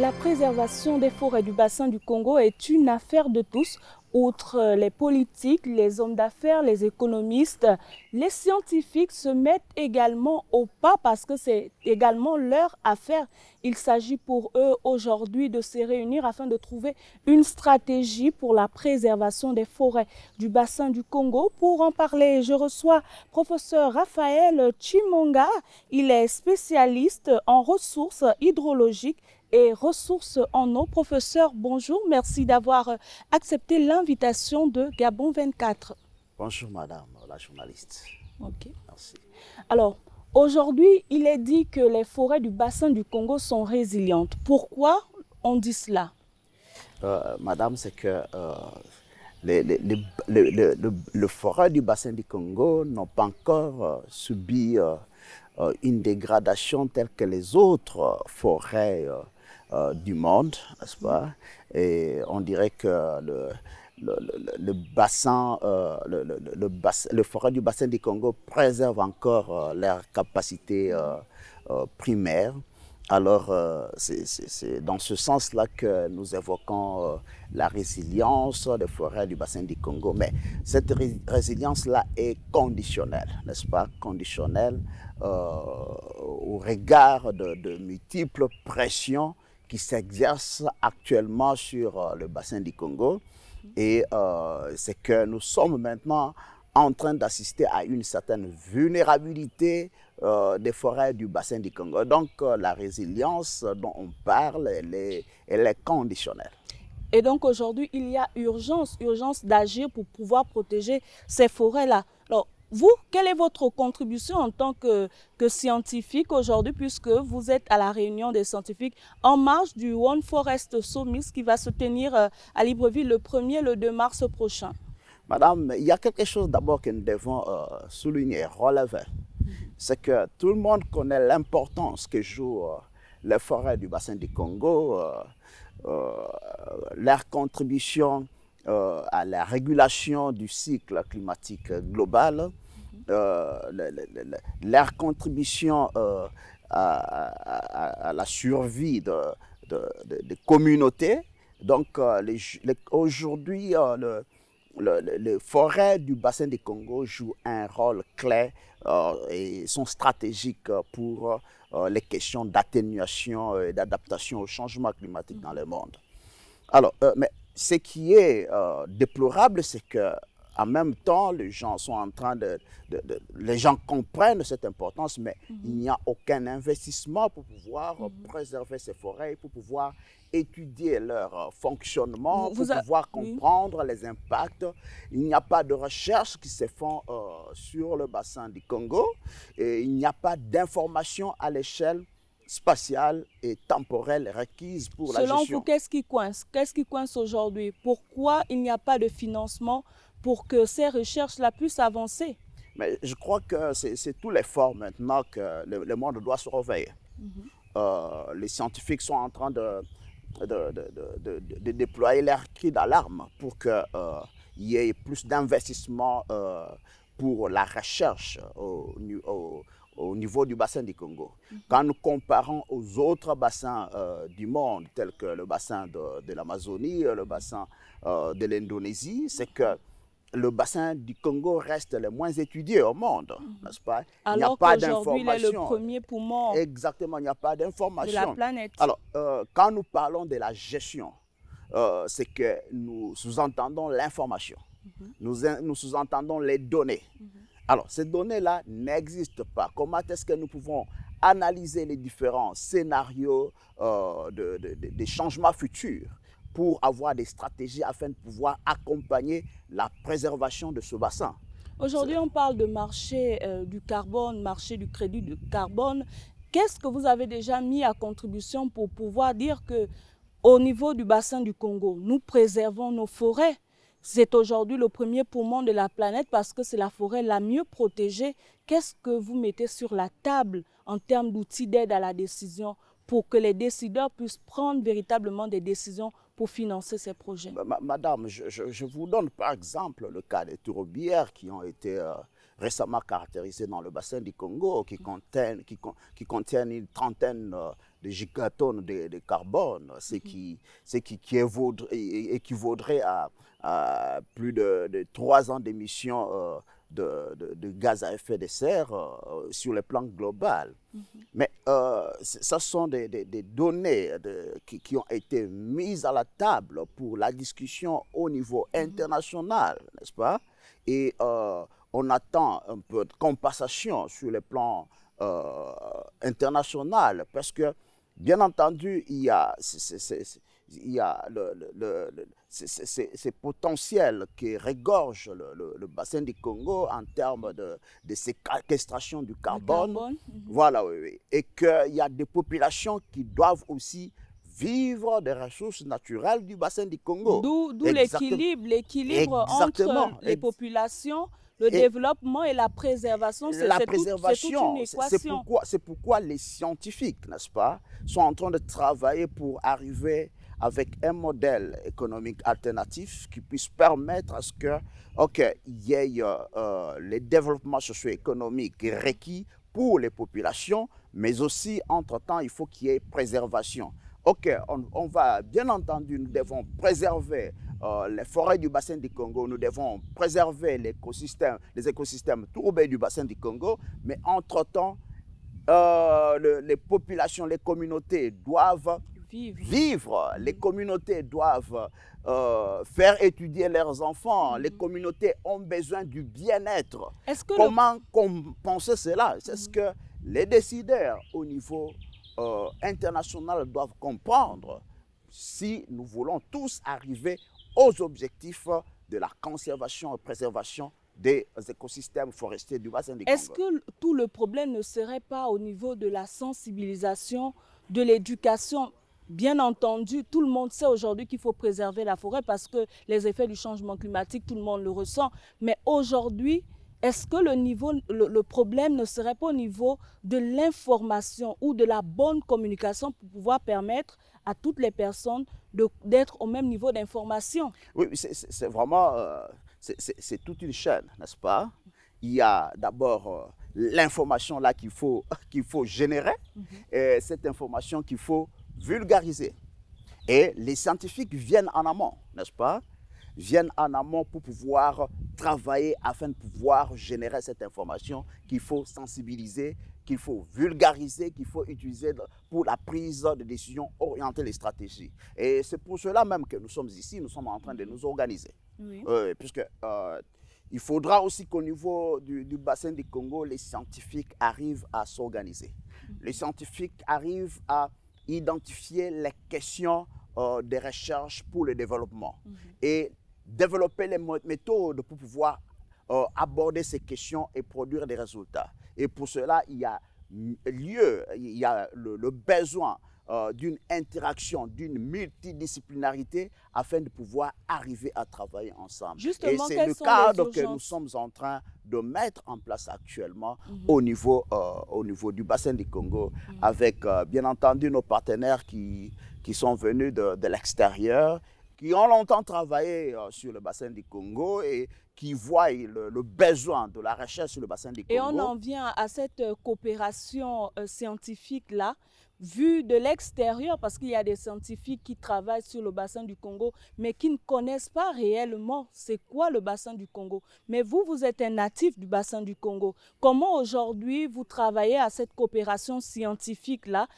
La préservation des forêts du bassin du Congo est une affaire de tous, outre les politiques, les hommes d'affaires, les économistes, les scientifiques se mettent également au pas parce que c'est également leur affaire. Il s'agit pour eux aujourd'hui de se réunir afin de trouver une stratégie pour la préservation des forêts du bassin du Congo. Pour en parler, je reçois professeur Raphaël Chimonga. Il est spécialiste en ressources hydrologiques et ressources en eau. Professeur, bonjour, merci d'avoir euh, accepté l'invitation de Gabon 24. Bonjour madame, la journaliste. Ok. Merci. Alors, aujourd'hui, il est dit que les forêts du bassin du Congo sont résilientes. Pourquoi on dit cela euh, Madame, c'est que euh, les, forêts du bassin du Congo n'ont pas encore subi une dégradation telle que les autres forêts euh, du monde, n'est-ce pas Et on dirait que le, bassin, le, forêt du bassin du Congo préserve encore euh, leur capacité euh, primaire. Alors, c'est dans ce sens-là que nous évoquons la résilience des forêts du bassin du Congo. Mais cette résilience-là est conditionnelle, n'est-ce pas Conditionnelle au regard de, multiples pressions qui s'exerce actuellement sur euh, le bassin du Congo. Et euh, c'est que nous sommes maintenant en train d'assister à une certaine vulnérabilité euh, des forêts du bassin du Congo. Donc la résilience dont on parle, elle est, elle est conditionnelle. Et donc aujourd'hui, il y a urgence, urgence d'agir pour pouvoir protéger ces forêts-là. Alors, vous, quelle est votre contribution en tant que, scientifique aujourd'hui, puisque vous êtes à la réunion des scientifiques en marge du One Forest Summit qui va se tenir euh, à Libreville le 1er et le 2 mars prochain Madame, il y a quelque chose d'abord que nous devons euh, souligner, relever. Mm-hmm. C'est que tout le monde connaît l'importance que jouent euh, les forêts du bassin du Congo, leur contribution euh, à la régulation du cycle climatique global, euh, leur contribution euh, à, la survie des de, de, communautés. Donc aujourd'hui, le, le, les forêts du bassin du Congo jouent un rôle clé et sont stratégiques pour les questions d'atténuation et d'adaptation au changement climatique dans le monde. Alors, mais ce qui est euh, déplorable, c'est que en même temps, les gens sont en train de, les gens comprennent cette importance, mais mhm. il n'y a aucun investissement pour pouvoir mhm. préserver ces forêts, pour pouvoir étudier leur euh, fonctionnement, pour pouvoir comprendre les impacts. Il n'y a pas de recherche qui se font euh, sur le bassin du Congo et il n'y a pas d'information à l'échelle spatiale et temporelle requise pour Selon la gestion. Selon vous, qu'est-ce qui coince Qu'est-ce qui coince aujourd'hui Pourquoi il n'y a pas de financement pour que ces recherches-là puissent avancer Mais je crois que c'est tout l'effort maintenant que le, monde doit se réveiller. Mhm. Euh, les scientifiques sont en train de, de, de, de déployer leur cri d'alarme pour qu'il euh, y ait plus d'investissement euh, pour la recherche au, au au niveau du bassin du Congo. Quand nous comparons aux autres bassins euh, du monde, tels que le bassin de, l'Amazonie, euh, le bassin euh, de l'Indonésie, c'est que le bassin du Congo reste le moins étudié au monde, mhm. n'est-ce pas il Alors aujourd'hui, il est le premier poumon. Exactement, il n'y a pas d'information. De la planète. Alors, quand nous parlons de la gestion, c'est que nous sous-entendons l'information, mhm. nous, nous sous-entendons les données. Mhm. Alors, ces données-là n'existent pas. Comment est-ce que nous pouvons analyser les différents scénarios euh, de, des changements futurs pour avoir des stratégies afin de pouvoir accompagner la préservation de ce bassin Aujourd'hui, on parle de marché euh, du carbone, marché du crédit du carbone. Qu'est-ce que vous avez déjà mis à contribution pour pouvoir dire que au niveau du bassin du Congo, nous préservons nos forêts c'est aujourd'hui le premier poumon de la planète parce que c'est la forêt la mieux protégée. Qu'est-ce que vous mettez sur la table en termes d'outils d'aide à la décision pour que les décideurs puissent prendre véritablement des décisions pour financer ces projets Madame, je, vous donne par exemple le cas des tourbières qui ont été euh, récemment caractérisées dans le bassin du Congo, qui, contiennent, une trentaine euh, des gigatonnes de, carbone, ce mhm. qui, ce qui, qui équivaudrait à, à, plus de, trois ans d'émissions euh, de, gaz à effet de serre euh, sur le plan global. Mhm. Mais euh, ce sont des, données qui, ont été mises à la table pour la discussion au niveau mhm. international, n'est-ce pas Et on attend un peu de compensation sur le plan international parce que Bien entendu, il y a, ces potentiels qui regorgent le, bassin du Congo en termes de, de séquestration du carbone. Mhm. Voilà, Et qu'il y a des populations qui doivent aussi vivre des ressources naturelles du bassin du Congo. D'où l'équilibre, l'équilibre entre les populations le développement et la préservation, c'est préservation, C'est pourquoi, les scientifiques, n'est-ce pas, sont en train de travailler pour arriver avec un modèle économique alternatif qui puisse permettre à ce que, OK, il y ait le euh, développement euh, les développements socio-économiques requis pour les populations, mais aussi, entre-temps, il faut qu'il y ait préservation. OK, on, on, va, bien entendu, nous devons préserver euh, les forêts du bassin du Congo, nous devons préserver l'écosystème les écosystèmes tourbés du bassin du Congo, mais entre-temps, euh, les populations, les communautés doivent vivre. Les communautés doivent euh, faire étudier leurs enfants. Mm-hmm. Les communautés ont besoin du bien-être. Comment compenser cela C'est ce mm-hmm. que les décideurs au niveau international doivent comprendre si nous voulons tous arriver aux objectifs de la conservation et préservation des écosystèmes forestiers du bassin du Congo. Est-ce que tout le problème ne serait pas au niveau de la sensibilisation, de l'éducation Bien entendu, tout le monde sait aujourd'hui qu'il faut préserver la forêt parce que les effets du changement climatique, tout le monde le ressent. Mais aujourd'hui, est-ce que le, niveau, le, problème ne serait pas au niveau de l'information ou de la bonne communication pour pouvoir permettre à toutes les personnes d'être au même niveau d'information Oui, c'est vraiment, euh, c'est toute une chaîne, n'est-ce pas Il y a d'abord euh, l'information là qu'il faut, faut générer mm-hmm. et cette information qu'il faut vulgariser. Et les scientifiques viennent en amont, n'est-ce pas viennent en amont pour pouvoir travailler afin de pouvoir générer cette information qu'il faut sensibiliser, qu'il faut vulgariser, qu'il faut utiliser pour la prise de décision, orienter les stratégies. Et c'est pour cela même que nous sommes ici, nous sommes en train de nous organiser. Oui. Euh, puisque euh, il faudra aussi qu'au niveau du, bassin du Congo, les scientifiques arrivent à s'organiser. Les scientifiques arrivent à identifier les questions euh, de recherche pour le développement. Mhm. Et développer les méthodes pour pouvoir euh, aborder ces questions et produire des résultats. Et pour cela, il y a lieu, il y a le, besoin euh, d'une interaction, d'une multidisciplinarité afin de pouvoir arriver à travailler ensemble. Justement, et c'est le cadre que nous sommes en train de mettre en place actuellement mhm. au, niveau, euh, au niveau du bassin du Congo, mhm. avec bien entendu nos partenaires qui, qui sont venus de, de l'extérieur qui ont longtemps travaillé euh, sur le bassin du Congo et qui voient le, besoin de la recherche sur le bassin du Congo. Et on en vient à cette euh, coopération euh, scientifique-là, vue de l'extérieur, parce qu'il y a des scientifiques qui travaillent sur le bassin du Congo, mais qui ne connaissent pas réellement c'est quoi le bassin du Congo. Mais vous, vous êtes un natif du bassin du Congo. Comment aujourd'hui vous travaillez à cette coopération scientifique-là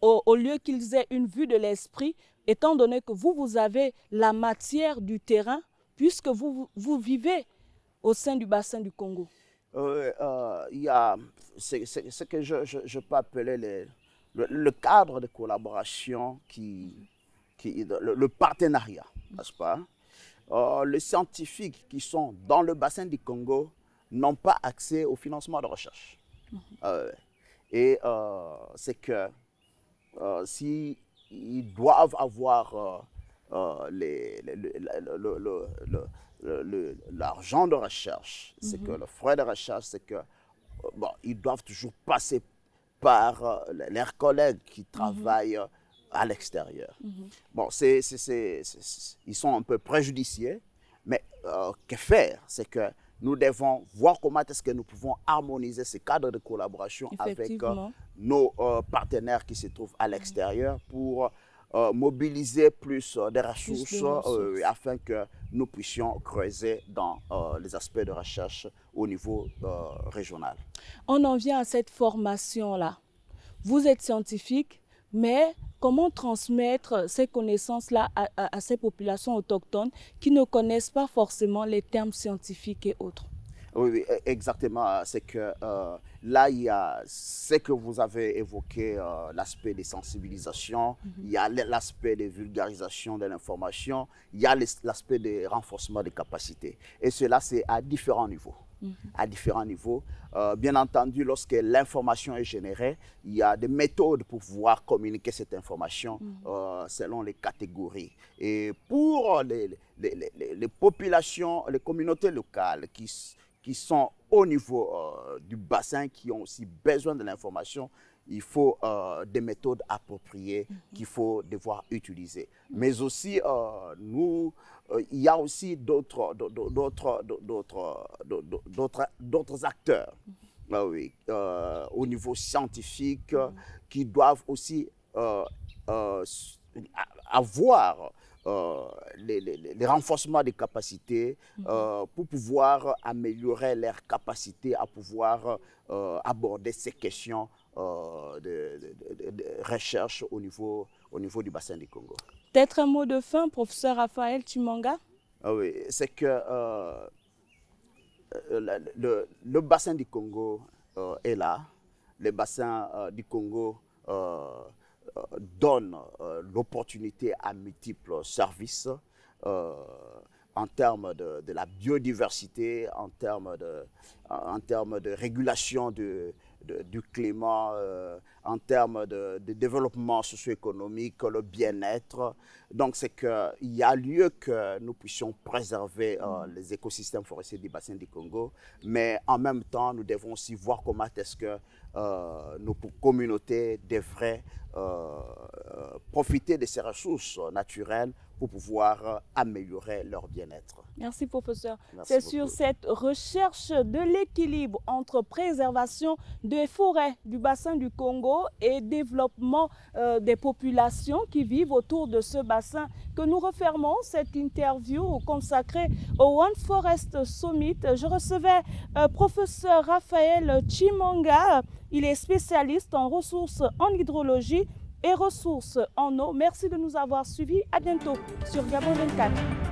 au, lieu qu'ils aient une vue de l'esprit, étant donné que vous, vous avez la matière du terrain, puisque vous, vous vivez au sein du bassin du Congo euh, euh, Il y a ce que je, peux appeler le, cadre de collaboration, qui, qui le, partenariat, n'est-ce pas euh, Les scientifiques qui sont dans le bassin du Congo n'ont pas accès au financement de recherche. Mhm. Ah et c'est que euh, s'ils doivent avoir l'argent de recherche, c'est mhm. que le frais de recherche, c'est que euh, bon, ils doivent toujours passer par euh, leurs collègues qui mhm. travaillent à l'extérieur. Mhm. Bon, c'est, ils sont un peu préjudiciés, mais que faire C'est que nous devons voir comment est-ce que nous pouvons harmoniser ces cadres de collaboration avec euh, nos euh, partenaires qui se trouvent à l'extérieur pour euh, mobiliser plus plus de ressources. afin que nous puissions creuser dans les aspects de recherche au niveau régional. On en vient à cette formation-là. Vous êtes scientifique, mais comment transmettre ces connaissances-là à, ces populations autochtones qui ne connaissent pas forcément les termes scientifiques et autres Oui, e-, exactement. C'est que euh, là, il y a ce que vous avez évoqué, euh, l'aspect des sensibilisations, mhm. il y a l'aspect des vulgarisations de l'information, il y a l'aspect des renforcements des capacités. Et cela, c'est à différents niveaux. Mhm. à différents niveaux. Euh, bien entendu, lorsque l'information est générée, il y a des méthodes pour pouvoir communiquer cette information mhm. euh, selon les catégories. Et pour les, populations, les communautés locales qui, qui sont au niveau euh, du bassin, qui ont aussi besoin de l'information, il faut euh, des méthodes appropriées qu'il faut devoir utiliser. Mais aussi, euh, nous, euh, il y a aussi d'autres, acteurs au niveau scientifique qui doivent aussi avoir les, renforcements des capacités pour pouvoir améliorer leurs capacités à pouvoir aborder ces questions euh, de, au niveau, du bassin du Congo. Peut-être un mot de fin, professeur Raphaël Tumanga ah Oui, c'est que euh, euh, le, bassin du Congo est là. Le bassin du Congo donne l'opportunité à multiples services en termes de, de, la biodiversité, en termes de, en termes de régulation de, du climat, euh, en termes de, développement socio-économique, le bien-être. Donc, c'est qu'il y a lieu que nous puissions préserver euh, les écosystèmes forestiers du bassin du Congo, mais en même temps, nous devons aussi voir comment est-ce que euh, nos communautés, devraient euh, euh, profiter de ces ressources naturelles pour pouvoir améliorer leur bien-être. Merci, professeur. C'est sur cette recherche de l'équilibre entre préservation des forêts du bassin du Congo et développement des populations qui vivent autour de ce bassin que nous refermons cette interview consacrée au One Forest Summit. Je recevais professeur Raphaël Chimonga, il est spécialiste en ressources en hydrologie et ressources en eau. Merci de nous avoir suivis. À bientôt sur Gabon 24.